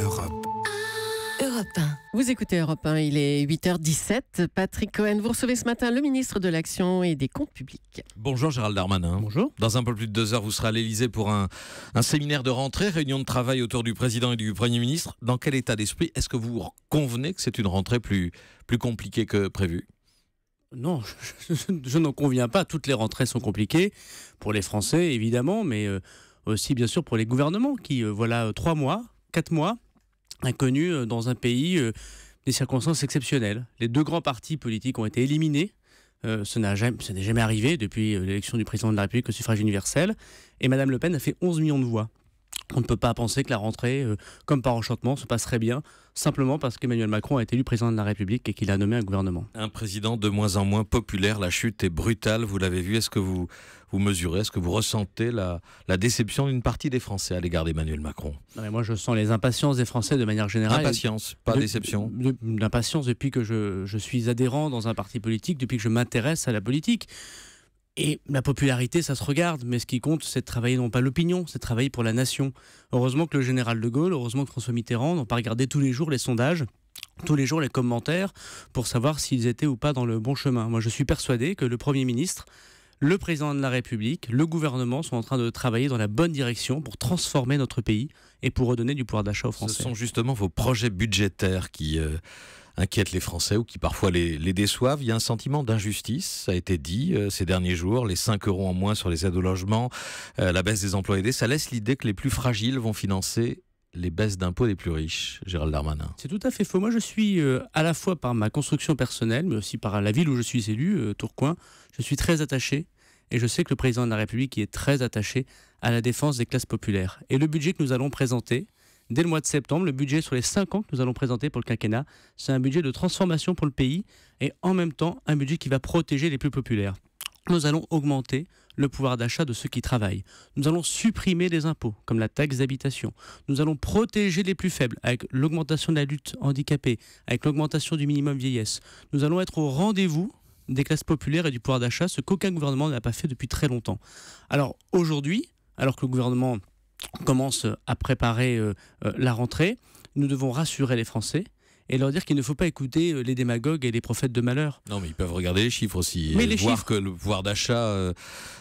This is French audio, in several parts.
Europe. Vous écoutez Europe 1, il est 8h17. Patrick Cohen, vous recevez ce matin le ministre de l'Action et des Comptes Publics. Bonjour Gérald Darmanin. Bonjour. Dans un peu plus de deux heures, vous serez à l'Elysée pour un, séminaire de rentrée, réunion de travail autour du président et du Premier ministre. Dans quel état d'esprit est-ce que vous convenez que c'est une rentrée plus, compliquée que prévue non, je, n'en conviens pas. Toutes les rentrées sont compliquées, pour les Français évidemment, mais euh, aussi bien sûr pour les gouvernements qui, euh, voilà, euh, trois mois, quatre mois, inconnu euh, dans un pays euh, des circonstances exceptionnelles. Les deux grands partis politiques ont été éliminés. Euh, ce n'est jamais, arrivé depuis l'élection du président de la République au suffrage universel. Et Madame Le Pen a fait 11 millions de voix. On ne peut pas penser que la rentrée, euh, comme par enchantement, se passerait bien, simplement parce qu'Emmanuel Macron a été élu président de la République et qu'il a nommé un gouvernement. Un président de moins en moins populaire, la chute est brutale, vous l'avez vu. Est-ce que vous, vous mesurez, est-ce que vous ressentez la, déception d'une partie des Français à l'égard d'Emmanuel Macron Moi, je sens les impatiences des Français de manière générale. Impatience, pas déception L'impatience depuis que je suis adhérent dans un parti politique, depuis que je m'intéresse à la politique. Et la popularité, ça se regarde, mais ce qui compte, c'est de travailler non pas l'opinion, c'est de travailler pour la nation. Heureusement que le général de Gaulle, heureusement que François Mitterrand n'ont pas regardé tous les jours les sondages tous les jours les commentaires pour savoir s'ils étaient ou pas dans le bon chemin. Moi, je suis persuadé que le Premier ministre, le Président de la République, le gouvernement sont en train de travailler dans la bonne direction pour transformer notre pays et pour redonner du pouvoir d'achat aux Français. Ce sont justement vos projets budgétaires qui... Euh, inquiètent les Français ou qui parfois les, déçoivent. Il y a un sentiment d'injustice, ça a été dit euh, ces derniers jours, les 5 euros en moins sur les aides au logement, euh, la baisse des emplois aidés, ça laisse l'idée que les plus fragiles vont financer les baisses d'impôts des plus riches, Gérald Darmanin. C'est tout à fait faux. Moi, je suis euh, à la fois par ma construction personnelle, mais aussi par la ville où je suis élu, Tourcoing, je suis très attaché et je sais que le président de la République est très attaché à la défense des classes populaires. Et le budget que nous allons présenter dès le mois de septembre le budget sur les 5 ans que nous allons présenter pour le quinquennat. C'est un budget de transformation pour le pays et en même temps un budget qui va protéger les plus populaires. Nous allons augmenter le pouvoir d'achat de ceux qui travaillent. Nous allons supprimer des impôts, comme la taxe d'habitation. Nous allons protéger les plus faibles avec l'augmentation de la lutte handicapée, avec l'augmentation du minimum vieillesse. Nous allons être au rendez-vous des classes populaires et du pouvoir d'achat, ce qu'aucun gouvernement n'a pas fait depuis très longtemps. Alors aujourd'hui, alors que le gouvernement commence à préparer euh, euh, la rentrée. Nous devons rassurer les Français, et leur dire qu'il ne faut pas écouter euh, les démagogues et les prophètes de malheur. Non, mais ils peuvent regarder les chiffres aussi et voir que le pouvoir d'achat euh,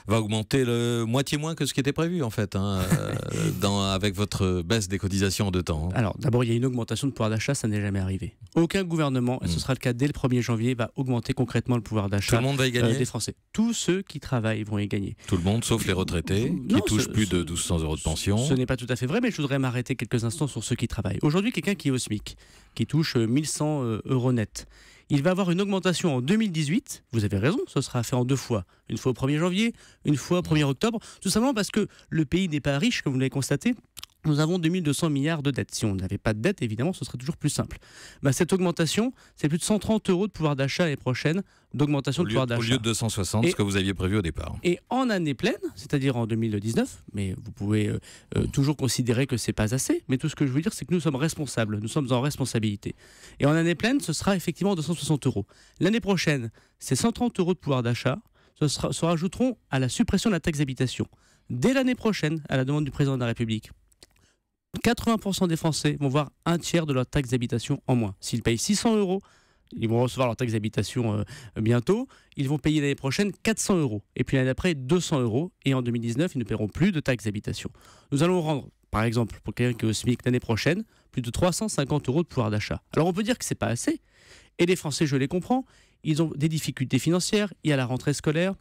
va augmenter le moitié moins que ce qui était prévu en fait hein, euh, dans, avec votre baisse des cotisations en deux temps. Hein. Alors d'abord, il y a une augmentation de pouvoir d'achat, ça n'est jamais arrivé. Aucun gouvernement, et ce mm. sera le cas dès le 1er janvier, va augmenter concrètement le pouvoir d'achat. Tout le monde va y gagner. des Français. Tous ceux qui travaillent vont y gagner. Tout le monde, sauf les retraités qui touchent plus de 1200 euros de pension. Ce, ce n'est pas tout à fait vrai, mais je voudrais m'arrêter quelques instants sur ceux qui travaillent. Aujourd'hui, quelqu'un qui est au SMIC, qui touche 1100 euh, euh, euros net. Il va avoir une augmentation en 2018, vous avez raison, ce sera fait en deux fois. Une fois au 1er janvier, une fois au 1er octobre, tout simplement parce que le pays n'est pas riche, comme vous l'avez constaté, nous avons 2200 milliards de dettes. Si on n'avait pas de dettes, évidemment, ce serait toujours plus simple. Bah, cette augmentation, c'est plus de 130 euros de pouvoir d'achat l'année prochaine, d'augmentation de pouvoir d'achat. Au lieu de 260, ce que vous aviez prévu au départ. Et en année pleine, c'est-à-dire en 2019, mais vous pouvez euh, euh, toujours considérer que ce n'est pas assez, mais tout ce que je veux dire, c'est que nous sommes responsables, nous sommes en responsabilité. Et en année pleine, ce sera effectivement 260 euros. L'année prochaine, ces 130 euros de pouvoir d'achat, ce se rajouteront à la suppression de la taxe d'habitation. Dès l'année prochaine, à la demande du président de la République, 80% des Français vont voir un tiers de leur taxe d'habitation en moins. S'ils payent 600 euros, ils vont recevoir leur taxe d'habitation euh, bientôt. Ils vont payer l'année prochaine 400 euros. Et puis l'année d'après, 200 euros. Et en 2019, ils ne paieront plus de taxe d'habitation. Nous allons rendre, par exemple, pour quelqu'un qui est au SMIC l'année prochaine, plus de 350 euros de pouvoir d'achat. Alors on peut dire que ce n'est pas assez. Et les Français, je les comprends, ils ont des difficultés financières. Il y a la rentrée scolaire.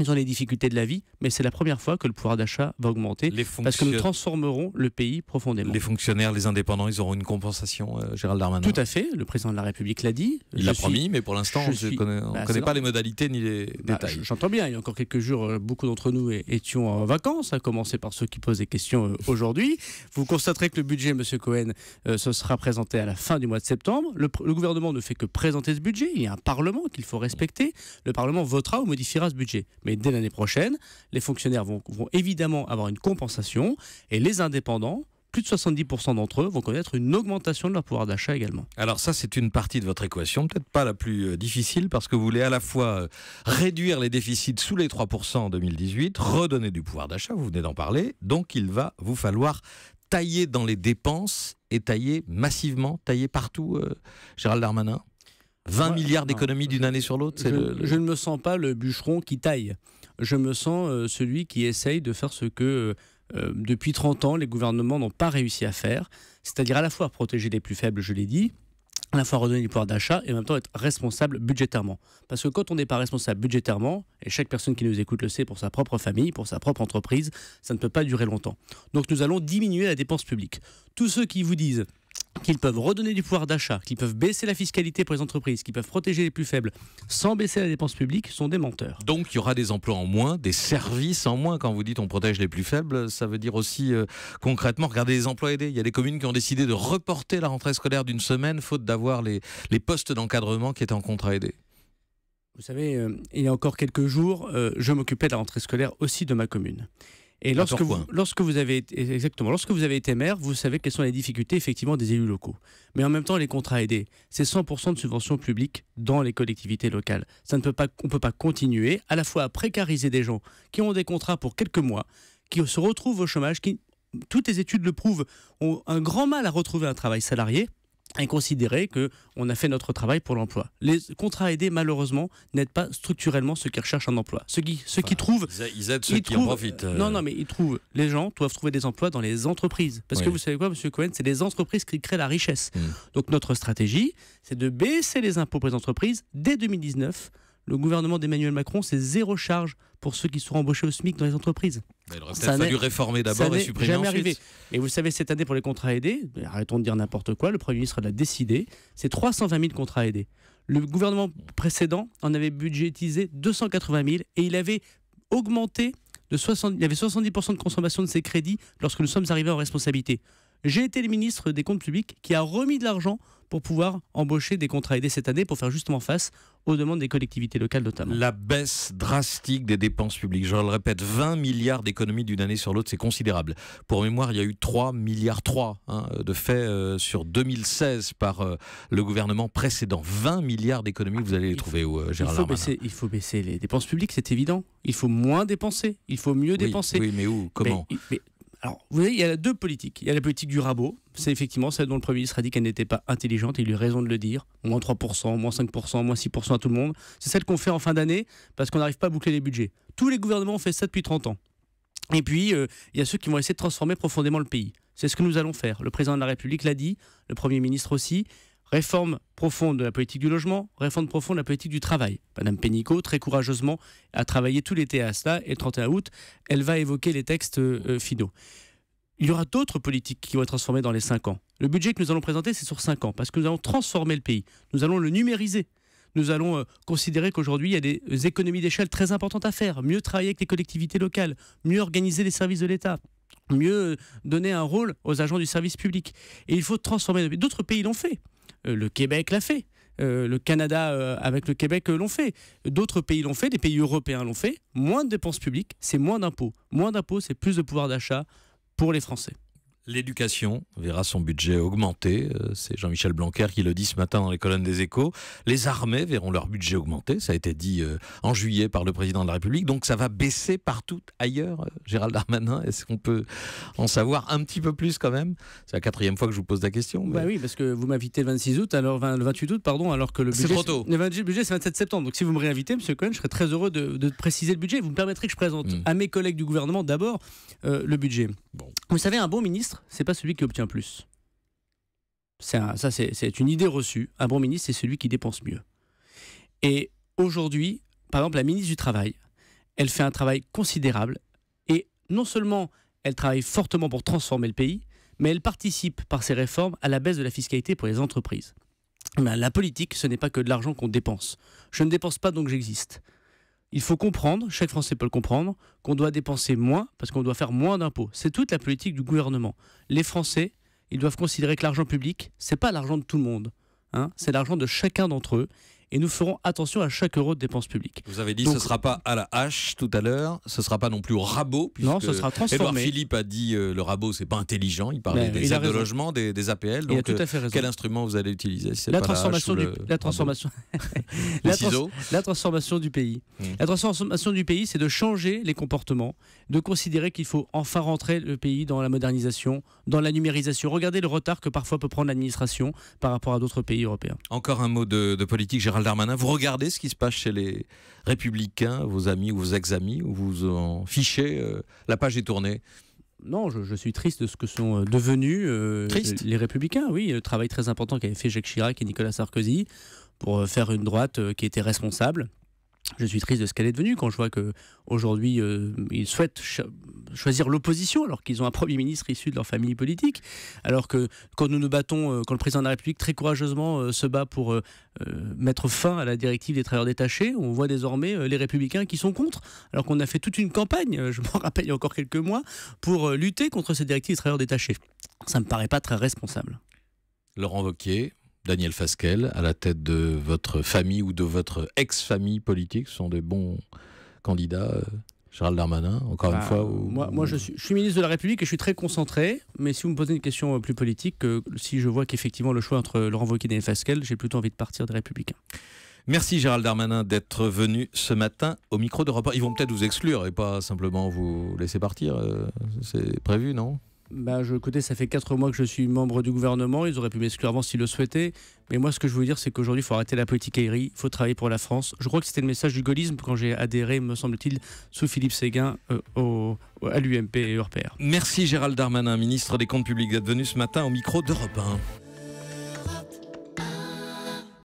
Ils ont les difficultés de la vie, mais c'est la première fois que le pouvoir d'achat va augmenter parce que nous transformerons le pays profondément. Les fonctionnaires, les indépendants, ils auront une compensation, euh, Gérald Darmanin Tout à fait, le président de la République l'a dit. Il l'a promis, mais pour l'instant, on ne connaît bah, pas les modalités ni les bah, détails. J'entends bien, il y a encore quelques jours, euh, beaucoup d'entre nous étions en vacances, à commencer par ceux qui posent des questions euh, aujourd'hui. Vous constaterez que le budget, Monsieur Cohen, ce sera présenté à la fin du mois de septembre. le gouvernement ne fait que présenter ce budget, il y a un Parlement qu'il faut respecter. Le Parlement votera ou modifiera ce budget mais dès l'année prochaine, les fonctionnaires vont, évidemment avoir une compensation et les indépendants plus de 70% d'entre eux vont connaître une augmentation de leur pouvoir d'achat également. Alors ça, c'est une partie de votre équation, peut-être pas la plus euh, difficile, parce que vous voulez à la fois euh, réduire les déficits sous les 3% en 2018, redonner du pouvoir d'achat, vous venez d'en parler, donc il va vous falloir tailler dans les dépenses et tailler massivement, tailler partout, euh, Gérald Darmanin 20 milliards d'économies d'une année sur l'autre je, ne me sens pas le bûcheron qui taille. Je me sens euh, celui qui essaye de faire ce que euh, euh, depuis 30 ans les gouvernements n'ont pas réussi à faire, c'est-à-dire à la fois protéger les plus faibles, je l'ai dit, à la fois redonner du pouvoir d'achat et en même temps être responsable budgétairement. Parce que quand on n'est pas responsable budgétairement, et chaque personne qui nous écoute le sait pour sa propre famille, pour sa propre entreprise, ça ne peut pas durer longtemps. Donc nous allons diminuer la dépense publique. Tous ceux qui vous disent qu'ils peuvent redonner du pouvoir d'achat, qu'ils peuvent baisser la fiscalité pour les entreprises, qu'ils peuvent protéger les plus faibles sans baisser la dépense publique sont des menteurs. Donc il y aura des emplois en moins, des services en moins. Quand vous dites on protège les plus faibles, ça veut dire aussi euh, concrètement, regardez les emplois aidés. Il y a des communes qui ont décidé de reporter la rentrée scolaire d'une semaine faute d'avoir les, postes d'encadrement qui étaient en contrat aidé. Vous savez, euh, il y a encore quelques jours, euh, je m'occupais de la rentrée scolaire aussi de ma commune. Et ah, lorsque vous, lorsque vous avez été, exactement, lorsque vous avez été maire, vous savez quelles sont les difficultés effectivement des élus locaux. Mais en même temps, les contrats aidés, c'est 100% de subventions publiques dans les collectivités locales. Ça ne peut pas, on peut pas continuer à la fois à précariser des gens qui ont des contrats pour quelques mois, qui se retrouvent au chômage, qui toutes les études le prouvent, ont un grand mal à retrouver un travail salarié et considérer que on a fait notre travail pour l'emploi. Les contrats aidés, malheureusement, n'aident pas structurellement ceux qui recherchent un emploi. Ceux qui, ceux qui trouvent, ils aident ceux qui en profitent. Euh. Non, non, mais ils trouvent. Les gens doivent trouver des emplois dans les entreprises, parce que vous savez quoi, Monsieur Cohen, c'est les entreprises qui créent la richesse. Hmm. Donc notre stratégie, c'est de baisser les impôts pour les entreprises dès 2019. Le gouvernement d'Emmanuel Macron, c'est zéro charge pour ceux qui seront embauchés au SMIC dans les entreprises il aurait fallu réformer d'abord et supprimer jamais Arrivé. Et vous savez, cette année, pour les contrats aidés, arrêtons de dire n'importe quoi, le Premier ministre l'a décidé, c'est 320 000 contrats aidés. Le gouvernement précédent en avait budgétisé 280 000 et il avait augmenté de 70... il y avait 70% de consommation de ses crédits lorsque nous sommes arrivés en responsabilité. J'ai été le ministre des Comptes publics qui a remis de l'argent pour pouvoir embaucher des contrats aidés cette année pour faire justement face aux demandes des collectivités locales notamment. La baisse drastique des dépenses publiques, je le répète, 20 milliards d'économies d'une année sur l'autre, c'est considérable. Pour mémoire, il y a eu 3 milliards 3 hein, de faits euh, sur 2016 par euh, le gouvernement précédent. 20 milliards d'économies, vous allez les trouver où, euh, Gérald il faut, baisser, il faut baisser les dépenses publiques, c'est évident. Il faut moins dépenser, il faut mieux dépenser. Oui, mais où Comment alors, vous voyez, il y a deux politiques. Il y a la politique du rabot, c'est effectivement celle dont le Premier ministre a dit qu'elle n'était pas intelligente, il a eu raison de le dire, moins 3%, moins 5%, moins 6% à tout le monde. C'est celle qu'on fait en fin d'année parce qu'on n'arrive pas à boucler les budgets. Tous les gouvernements ont fait ça depuis 30 ans. Et puis, euh, il y a ceux qui vont essayer de transformer profondément le pays. C'est ce que nous allons faire. Le président de la République l'a dit, le Premier ministre aussi. Réforme profonde de la politique du logement, réforme profonde de la politique du travail. Madame Pénicaud, très courageusement, a travaillé tout l'été à cela et le 31 août, elle va évoquer les textes euh, euh, finaux. Il y aura d'autres politiques qui vont être transformées dans les 5 ans. Le budget que nous allons présenter, c'est sur 5 ans, parce que nous allons transformer le pays. Nous allons le numériser nous allons euh, considérer qu'aujourd'hui, il y a des économies d'échelle très importantes à faire. Mieux travailler avec les collectivités locales, mieux organiser les services de l'État, mieux donner un rôle aux agents du service public. Et il faut transformer. D'autres pays l'ont fait. Euh, le Québec l'a fait. Euh, le Canada euh, avec le Québec l'ont fait. D'autres pays l'ont fait, des pays européens l'ont fait. Moins de dépenses publiques, c'est moins d'impôts. Moins d'impôts, c'est plus de pouvoir d'achat pour les Français. L'éducation verra son budget augmenter, euh, c'est Jean-Michel Blanquer qui le dit ce matin dans les colonnes des échos. Les armées verront leur budget augmenter, ça a été dit euh, en juillet par le président de la République, donc ça va baisser partout ailleurs. Euh, Gérald Darmanin, est-ce qu'on peut en savoir un petit peu plus quand même C'est la quatrième fois que je vous pose la question. Bah oui, parce que vous m'invitez le 26 août, alors le 28 août, pardon, alors que le budget... C'est Le budget, c'est 27 septembre, donc si vous me réinvitez, Monsieur Cohen, je serais très heureux de, préciser le budget. Vous me permettrez que je présente mm. à mes collègues du gouvernement d'abord le budget. Vous savez, un bon ministre, c'est pas celui qui obtient plus. ça, c'est une idée reçue. Un bon ministre, c'est celui qui dépense mieux. Et aujourd'hui, par exemple, la ministre du Travail, elle fait un travail considérable. Et non seulement elle travaille fortement pour transformer le pays, mais elle participe par ses réformes à la baisse de la fiscalité pour les entreprises. Ben, la politique, ce n'est pas que de l'argent qu'on dépense. Je ne dépense pas donc j'existe il faut comprendre, chaque Français peut le comprendre, qu'on doit dépenser moins parce qu'on doit faire moins d'impôts. C'est toute la politique du gouvernement. Les Français, ils doivent considérer que l'argent public, c'est pas l'argent de tout le monde. Hein, c'est l'argent de chacun d'entre eux et nous ferons attention à chaque euro de dépenses publiques. Vous avez dit que ce ne sera pas à la hache tout à l'heure, ce ne sera pas non plus au rabot. non, ce sera transformé. Philippe a dit que euh, le rabot, c'est pas intelligent. Il parlait ben, des aides de logement, des, des APL. Donc, tout à euh, fait quel instrument vous allez utiliser la, transformation du, transformation la, transformation du pays. Hmm. La transformation du pays, c'est de changer les comportements, de considérer qu'il faut enfin rentrer le pays dans la modernisation, dans la numérisation. Regardez le retard que parfois peut prendre l'administration par rapport à d'autres pays européens. Encore un mot de, politique, Gérald Darmanin. Vous regardez ce qui se passe chez les républicains, vos amis ou vos ex-amis, ou vous en fichez, euh, la page est tournée non, je, suis triste de ce que sont euh, devenus euh, les républicains. Oui, le travail très important qu'avaient fait Jacques Chirac et Nicolas Sarkozy pour faire une droite qui était responsable, je suis triste de ce qu'elle est devenue quand je vois que aujourd'hui euh, ils souhaitent choisir l'opposition alors qu'ils ont un premier ministre issu de leur famille politique, alors que quand nous nous battons, euh, quand le président de la République très courageusement euh, se bat pour mettre fin à la directive des travailleurs détachés, on voit désormais les républicains qui sont contre, alors qu'on a fait toute une campagne, je m'en rappelle il y a encore quelques mois, pour lutter contre cette directive des travailleurs détachés. Ça me paraît pas très responsable. Laurent Wauquiez, Daniel Fasquel, à la tête de votre famille ou de votre ex-famille politique. Ce sont des bons candidats. Euh, Gérald Darmanin, encore une bah, fois Moi, je, suis, ministre de la République et je suis très concentré, mais si vous me posez une question euh, plus politique, euh, si je vois qu'effectivement le choix entre Laurent Wauquiez et Daniel Fasquel, j'ai plutôt envie de partir des Républicains. Merci Gérald Darmanin d'être venu ce matin au micro de repas. Ils vont peut-être vous exclure et pas simplement vous laisser partir. C'est prévu, non bah, je, écoutez, ça fait 4 mois que je suis membre du gouvernement. Ils auraient pu m'exclure avant s'ils le souhaitaient. Mais moi, ce que je veux dire, c'est qu'aujourd'hui, il faut arrêter la politique aérie, il faut travailler pour la France. Je crois que c'était le message du gaullisme quand j'ai adhéré, me semble-t-il, sous Philippe Séguin euh, à l'UMP et au Merci Gérald Darmanin, ministre des Comptes publics, d'être venu ce matin au micro d'Europe 1.